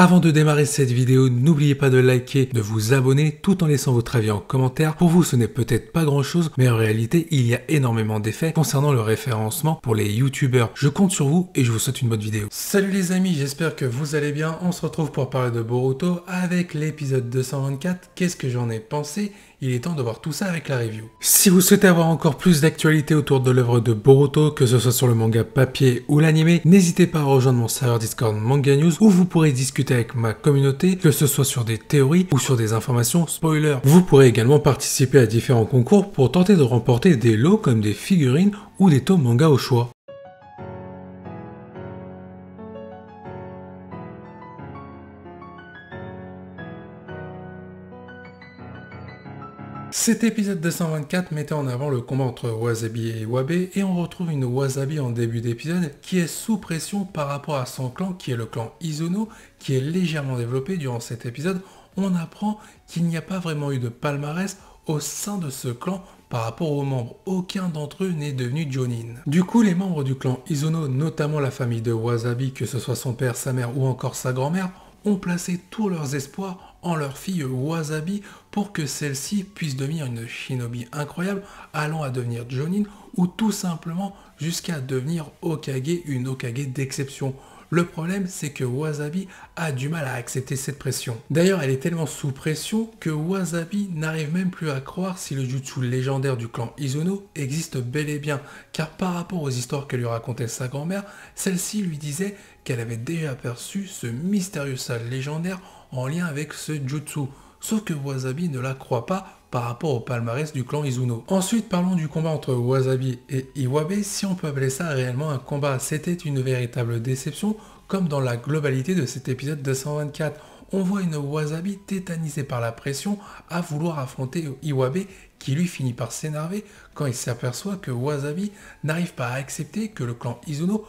Avant de démarrer cette vidéo, n'oubliez pas de liker, de vous abonner tout en laissant votre avis en commentaire. Pour vous, ce n'est peut-être pas grand-chose, mais en réalité, il y a énormément d'effets concernant le référencement pour les youtubeurs. Je compte sur vous et je vous souhaite une bonne vidéo. Salut les amis, j'espère que vous allez bien. On se retrouve pour parler de Boruto avec l'épisode 224. Qu'est-ce que j'en ai pensé il est temps de voir tout ça avec la review. Si vous souhaitez avoir encore plus d'actualités autour de l'œuvre de Boruto, que ce soit sur le manga papier ou l'animé, n'hésitez pas à rejoindre mon serveur Discord Manga News où vous pourrez discuter avec ma communauté, que ce soit sur des théories ou sur des informations spoiler. Vous pourrez également participer à différents concours pour tenter de remporter des lots comme des figurines ou des taux manga au choix. Cet épisode 224 mettait en avant le combat entre Wasabi et Wabe et on retrouve une Wasabi en début d'épisode qui est sous pression par rapport à son clan qui est le clan Izono qui est légèrement développé durant cet épisode. On apprend qu'il n'y a pas vraiment eu de palmarès au sein de ce clan par rapport aux membres, aucun d'entre eux n'est devenu Jonin. Du coup, les membres du clan Izono, notamment la famille de Wasabi, que ce soit son père, sa mère ou encore sa grand-mère, ont placé tous leurs espoirs en leur fille Wasabi pour que celle-ci puisse devenir une shinobi incroyable, allant à devenir Jonin ou tout simplement jusqu'à devenir Okage, une Okage d'exception. Le problème, c'est que Wasabi a du mal à accepter cette pression. D'ailleurs, elle est tellement sous pression que Wasabi n'arrive même plus à croire si le jutsu légendaire du clan Izuno existe bel et bien, car par rapport aux histoires que lui racontait sa grand-mère, celle-ci lui disait qu'elle avait déjà aperçu ce mystérieux sale légendaire en lien avec ce jutsu. Sauf que Wasabi ne la croit pas par rapport au palmarès du clan Izuno. Ensuite, parlons du combat entre Wasabi et Iwabe, si on peut appeler ça réellement un combat. C'était une véritable déception, comme dans la globalité de cet épisode 224. On voit une Wasabi tétanisée par la pression à vouloir affronter Iwabe qui lui finit par s'énerver quand il s'aperçoit que Wasabi n'arrive pas à accepter que le clan Izuno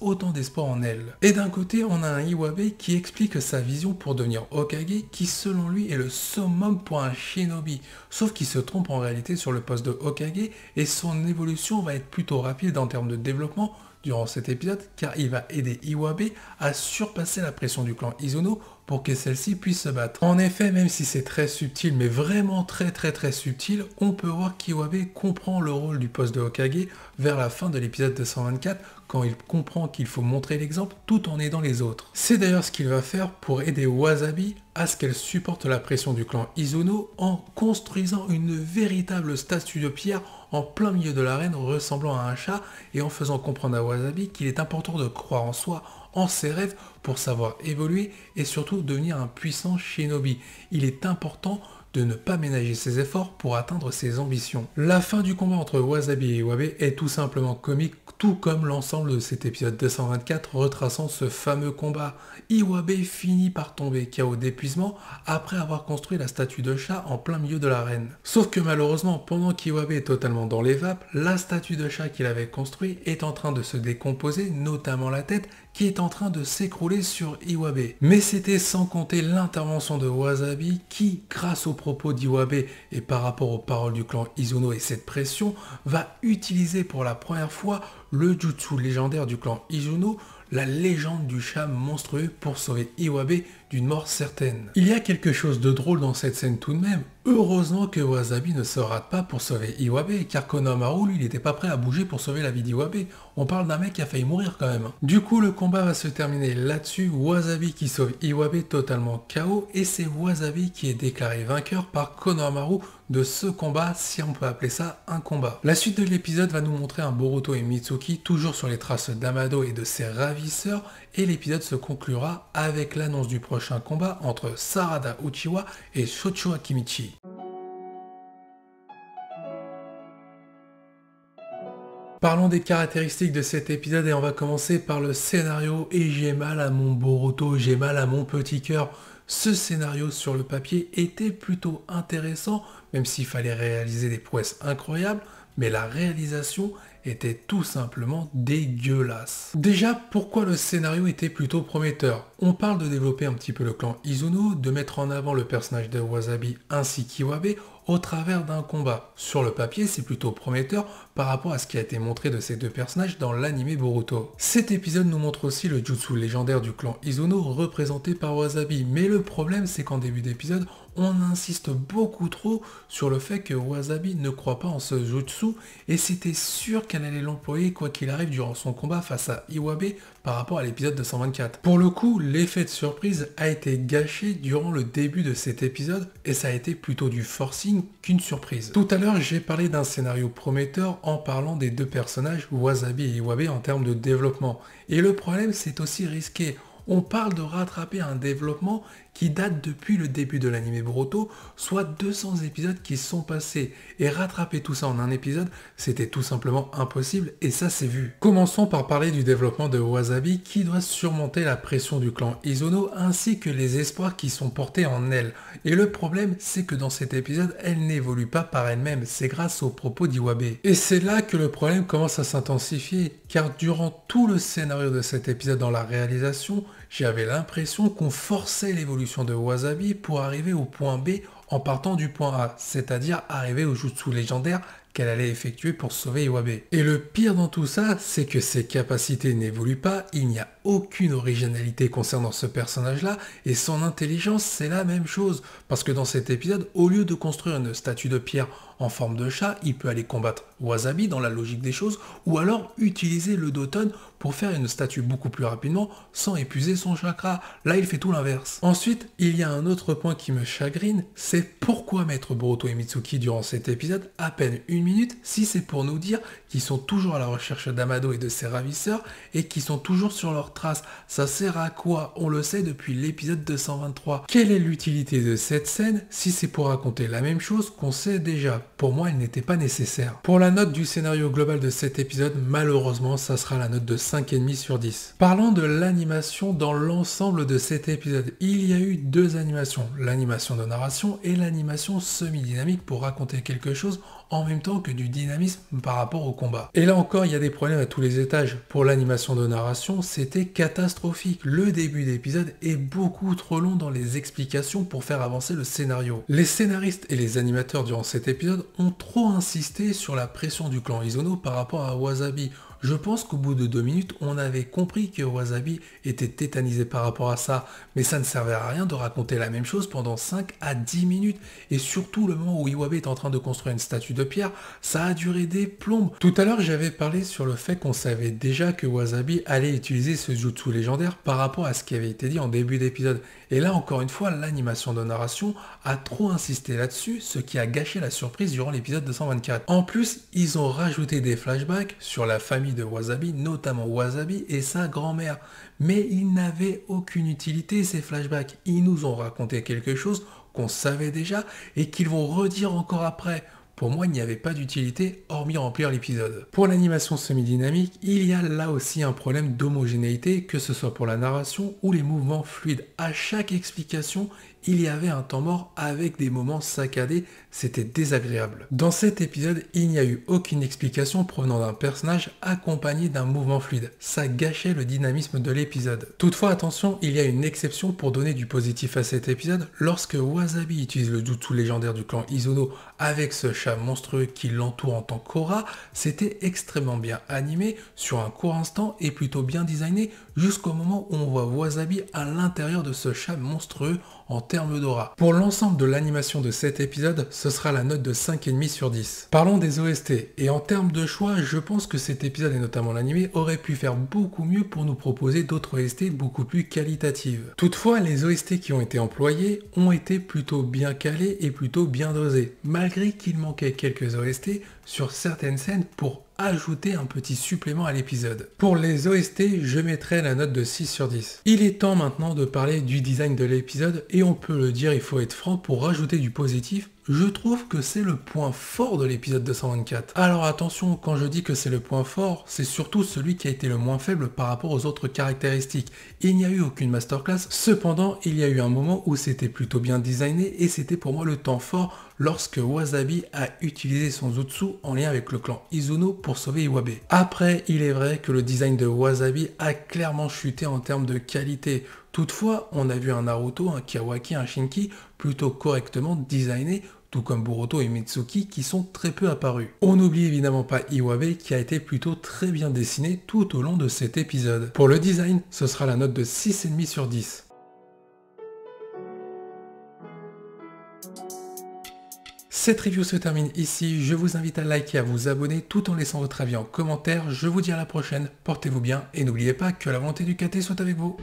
autant d'espoir en elle. Et d'un côté, on a un Iwabe qui explique sa vision pour devenir Okage qui selon lui est le summum pour un shinobi, sauf qu'il se trompe en réalité sur le poste de Okage et son évolution va être plutôt rapide en termes de développement durant cet épisode, car il va aider Iwabe à surpasser la pression du clan Izuno pour que celle-ci puisse se battre. En effet, même si c'est très subtil, mais vraiment très très très subtil, on peut voir qu'Iwabe comprend le rôle du poste de Okage vers la fin de l'épisode 224 il comprend qu'il faut montrer l'exemple tout en aidant les autres. C'est d'ailleurs ce qu'il va faire pour aider Wasabi à ce qu'elle supporte la pression du clan Izuno en construisant une véritable statue de pierre en plein milieu de l'arène ressemblant à un chat et en faisant comprendre à Wasabi qu'il est important de croire en soi, en ses rêves pour savoir évoluer et surtout devenir un puissant shinobi. Il est important de ne pas ménager ses efforts pour atteindre ses ambitions. La fin du combat entre Wasabi et Iwabe est tout simplement comique, tout comme l'ensemble de cet épisode 224 retraçant ce fameux combat. Iwabe finit par tomber KO d'épuisement après avoir construit la statue de chat en plein milieu de l'arène. Sauf que malheureusement, pendant qu'Iwabe est totalement dans les vapes, la statue de chat qu'il avait construite est en train de se décomposer, notamment la tête, qui est en train de s'écrouler sur Iwabe. Mais c'était sans compter l'intervention de Wasabi qui, grâce aux propos d'Iwabe et par rapport aux paroles du clan Izuno et cette pression, va utiliser pour la première fois le jutsu légendaire du clan Izuno la légende du chat monstrueux pour sauver Iwabe d'une mort certaine. Il y a quelque chose de drôle dans cette scène tout de même. Heureusement que Wasabi ne se rate pas pour sauver Iwabe, car Konohamaru, lui, n'était pas prêt à bouger pour sauver la vie d'Iwabe. On parle d'un mec qui a failli mourir quand même. Du coup, le combat va se terminer là-dessus. Wasabi qui sauve Iwabe totalement KO, et c'est Wasabi qui est déclaré vainqueur par Konohamaru de ce combat, si on peut appeler ça un combat. La suite de l'épisode va nous montrer un Boruto et Mitsuki toujours sur les traces d'Amado et de ses ravisseurs, et l'épisode se conclura avec l'annonce du prochain combat entre Sarada Uchiwa et Shochu Akimichi. Parlons des caractéristiques de cet épisode et on va commencer par le scénario. Et j'ai mal à mon Boruto, j'ai mal à mon petit cœur. Ce scénario sur le papier était plutôt intéressant, même s'il fallait réaliser des prouesses incroyables, mais la réalisation était tout simplement dégueulasse. Déjà, pourquoi le scénario était plutôt prometteur On parle de développer un petit peu le clan Izuno, de mettre en avant le personnage de Wasabi ainsi qu'Iwabe, au travers d'un combat. Sur le papier, c'est plutôt prometteur par rapport à ce qui a été montré de ces deux personnages dans l'anime Boruto. Cet épisode nous montre aussi le jutsu légendaire du clan Izuno représenté par Wasabi, mais le problème c'est qu'en début d'épisode, on insiste beaucoup trop sur le fait que Wasabi ne croit pas en ce jutsu et c'était sûr qu'elle allait l'employer quoi qu'il arrive durant son combat face à Iwabe par rapport à l'épisode 224. Pour le coup, l'effet de surprise a été gâché durant le début de cet épisode et ça a été plutôt du forcing qu'une surprise. Tout à l'heure, j'ai parlé d'un scénario prometteur en parlant des deux personnages Wasabi et Iwabe en termes de développement. Et le problème, c'est aussi risqué on parle de rattraper un développement qui date depuis le début de l'anime Broto, soit 200 épisodes qui sont passés. Et rattraper tout ça en un épisode, c'était tout simplement impossible et ça c'est vu. Commençons par parler du développement de Wasabi qui doit surmonter la pression du clan Izono ainsi que les espoirs qui sont portés en elle. Et le problème c'est que dans cet épisode, elle n'évolue pas par elle-même, c'est grâce aux propos d'Iwabe. Et c'est là que le problème commence à s'intensifier car durant tout le scénario de cet épisode dans la réalisation, j'avais l'impression qu'on forçait l'évolution de Wasabi pour arriver au point B en partant du point A, c'est-à-dire arriver au Jutsu légendaire qu'elle allait effectuer pour sauver Iwabe. Et le pire dans tout ça, c'est que ses capacités n'évoluent pas, il n'y a aucune originalité concernant ce personnage-là, et son intelligence, c'est la même chose. Parce que dans cet épisode, au lieu de construire une statue de pierre en forme de chat, il peut aller combattre Wasabi dans la logique des choses, ou alors utiliser le d'automne pour faire une statue beaucoup plus rapidement sans épuiser son chakra. Là, il fait tout l'inverse. Ensuite, il y a un autre point qui me chagrine, c'est pourquoi mettre Boruto et Mitsuki durant cet épisode à peine une minutes si c'est pour nous dire qu'ils sont toujours à la recherche d'Amado et de ses ravisseurs et qu'ils sont toujours sur leurs traces. Ça sert à quoi On le sait depuis l'épisode 223. Quelle est l'utilité de cette scène si c'est pour raconter la même chose qu'on sait déjà Pour moi, elle n'était pas nécessaire. Pour la note du scénario global de cet épisode, malheureusement, ça sera la note de 5,5 sur 10. Parlons de l'animation dans l'ensemble de cet épisode. Il y a eu deux animations, l'animation de narration et l'animation semi-dynamique pour raconter quelque chose en même temps que du dynamisme par rapport au combat. Et là encore, il y a des problèmes à tous les étages. Pour l'animation de narration, c'était catastrophique. Le début d'épisode est beaucoup trop long dans les explications pour faire avancer le scénario. Les scénaristes et les animateurs durant cet épisode ont trop insisté sur la pression du clan Isono par rapport à Wasabi je pense qu'au bout de deux minutes, on avait compris que Wasabi était tétanisé par rapport à ça, mais ça ne servait à rien de raconter la même chose pendant 5 à 10 minutes, et surtout le moment où Iwabe est en train de construire une statue de pierre, ça a duré des plombes. Tout à l'heure, j'avais parlé sur le fait qu'on savait déjà que Wasabi allait utiliser ce jutsu légendaire par rapport à ce qui avait été dit en début d'épisode, et là encore une fois, l'animation de narration a trop insisté là-dessus, ce qui a gâché la surprise durant l'épisode 224. En plus, ils ont rajouté des flashbacks sur la famille de Wasabi, notamment Wasabi et sa grand-mère. Mais ils n'avaient aucune utilité ces flashbacks. Ils nous ont raconté quelque chose qu'on savait déjà et qu'ils vont redire encore après. Pour moi, il n'y avait pas d'utilité hormis remplir l'épisode. Pour l'animation semi-dynamique, il y a là aussi un problème d'homogénéité, que ce soit pour la narration ou les mouvements fluides. À chaque explication, il y avait un temps mort avec des moments saccadés, c'était désagréable. Dans cet épisode, il n'y a eu aucune explication provenant d'un personnage accompagné d'un mouvement fluide. Ça gâchait le dynamisme de l'épisode. Toutefois, attention, il y a une exception pour donner du positif à cet épisode. Lorsque Wasabi utilise le jutsu légendaire du clan Isono avec ce chat monstrueux qui l'entoure en tant qu'aura, c'était extrêmement bien animé sur un court instant et plutôt bien designé jusqu'au moment où on voit Wasabi à l'intérieur de ce chat monstrueux en termes d'aura. Pour l'ensemble de l'animation de cet épisode, ce sera la note de 5,5 sur 10. Parlons des OST, et en termes de choix, je pense que cet épisode, et notamment l'animé, aurait pu faire beaucoup mieux pour nous proposer d'autres OST beaucoup plus qualitatives. Toutefois, les OST qui ont été employés ont été plutôt bien calés et plutôt bien dosés, malgré qu'il manquait quelques OST sur certaines scènes pour ajouter un petit supplément à l'épisode. Pour les OST, je mettrai la note de 6 sur 10. Il est temps maintenant de parler du design de l'épisode et on peut le dire, il faut être franc, pour rajouter du positif, je trouve que c'est le point fort de l'épisode 224. Alors attention, quand je dis que c'est le point fort, c'est surtout celui qui a été le moins faible par rapport aux autres caractéristiques. Il n'y a eu aucune masterclass, cependant il y a eu un moment où c'était plutôt bien designé et c'était pour moi le temps fort lorsque Wasabi a utilisé son Zutsu en lien avec le clan Izuno pour sauver Iwabe. Après, il est vrai que le design de Wasabi a clairement chuté en termes de qualité. Toutefois, on a vu un Naruto, un Kawaki, un Shinki plutôt correctement designés, tout comme Boruto et Mitsuki qui sont très peu apparus. On n'oublie évidemment pas Iwabe qui a été plutôt très bien dessiné tout au long de cet épisode. Pour le design, ce sera la note de 6,5 sur 10. Cette review se termine ici, je vous invite à liker, à vous abonner tout en laissant votre avis en commentaire. Je vous dis à la prochaine, portez-vous bien et n'oubliez pas que la volonté du KT soit avec vous.